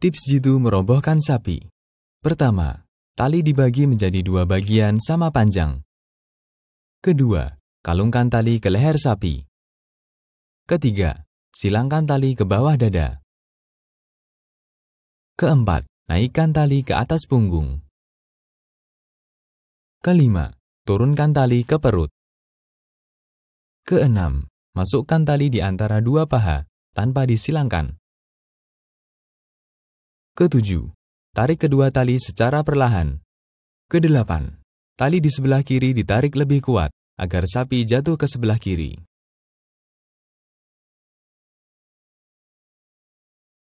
Tips jitu merobohkan sapi. Pertama, tali dibagi menjadi dua bagian sama panjang. Kedua, kalungkan tali ke leher sapi. Ketiga, silangkan tali ke bawah dada. Keempat, naikkan tali ke atas punggung. Kelima, turunkan tali ke perut. Keenam, masukkan tali di antara dua paha tanpa disilangkan Ketujuh, tarik kedua tali secara perlahan. Kedelapan, tali di sebelah kiri ditarik lebih kuat agar sapi jatuh ke sebelah kiri.